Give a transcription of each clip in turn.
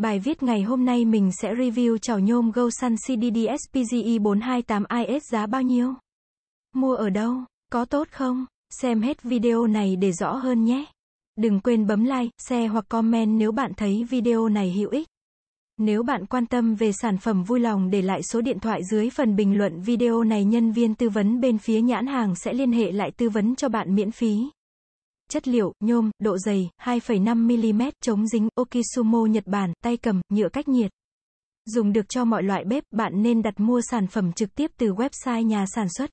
Bài viết ngày hôm nay mình sẽ review chảo nhôm Gosan CDDS PGE 428IS giá bao nhiêu? Mua ở đâu? Có tốt không? Xem hết video này để rõ hơn nhé. Đừng quên bấm like, share hoặc comment nếu bạn thấy video này hữu ích. Nếu bạn quan tâm về sản phẩm vui lòng để lại số điện thoại dưới phần bình luận video này nhân viên tư vấn bên phía nhãn hàng sẽ liên hệ lại tư vấn cho bạn miễn phí. Chất liệu, nhôm, độ dày, 2,5mm, chống dính, Okisumo Nhật Bản, tay cầm, nhựa cách nhiệt. Dùng được cho mọi loại bếp, bạn nên đặt mua sản phẩm trực tiếp từ website nhà sản xuất.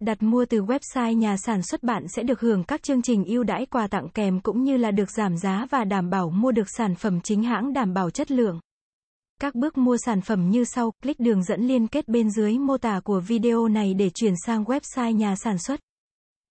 Đặt mua từ website nhà sản xuất bạn sẽ được hưởng các chương trình ưu đãi quà tặng kèm cũng như là được giảm giá và đảm bảo mua được sản phẩm chính hãng đảm bảo chất lượng. Các bước mua sản phẩm như sau, click đường dẫn liên kết bên dưới mô tả của video này để chuyển sang website nhà sản xuất.